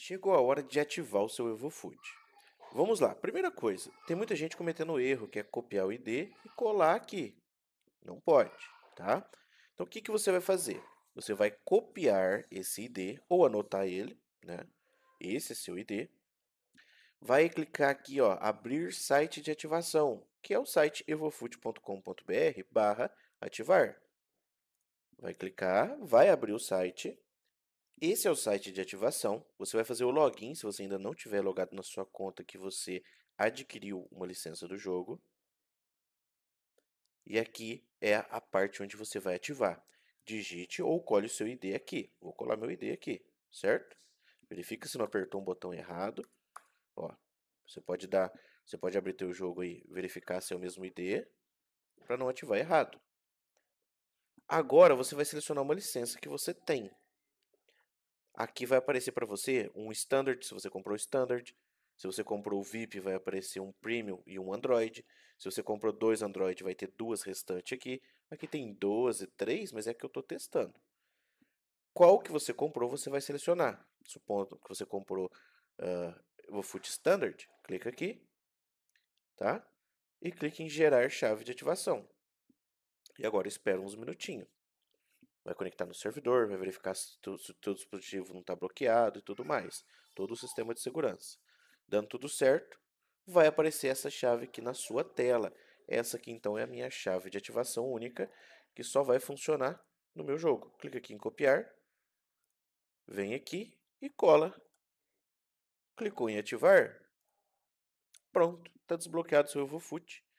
chegou a hora de ativar o seu EvoFood. Vamos lá, primeira coisa, tem muita gente cometendo o erro que é copiar o ID e colar aqui. Não pode, tá? Então o que, que você vai fazer? Você vai copiar esse ID ou anotar ele, né? Esse é seu ID. Vai clicar aqui, ó, abrir site de ativação, que é o site evofood.com.br barra ativar. Vai clicar, vai abrir o site, esse é o site de ativação. Você vai fazer o login se você ainda não tiver logado na sua conta que você adquiriu uma licença do jogo. E aqui é a parte onde você vai ativar. Digite ou cole o seu ID aqui. Vou colar meu ID aqui, certo? Verifica se não apertou um botão errado. Ó, você pode dar, você pode abrir teu jogo e verificar se é o mesmo ID para não ativar errado. Agora você vai selecionar uma licença que você tem. Aqui vai aparecer para você um Standard, se você comprou o Standard. Se você comprou o VIP, vai aparecer um Premium e um Android. Se você comprou dois Android, vai ter duas restantes aqui. Aqui tem 12, 3, mas é que eu estou testando. Qual que você comprou, você vai selecionar. Supondo que você comprou uh, o Foot Standard, clica aqui, tá? E clique em gerar chave de ativação. E agora espera uns minutinhos vai conectar no servidor, vai verificar se, tu, se o teu dispositivo não está bloqueado e tudo mais. Todo o sistema de segurança. Dando tudo certo, vai aparecer essa chave aqui na sua tela. Essa aqui então é a minha chave de ativação única, que só vai funcionar no meu jogo. Clica aqui em copiar, vem aqui e cola. Clicou em ativar, pronto, está desbloqueado seu EvoFoot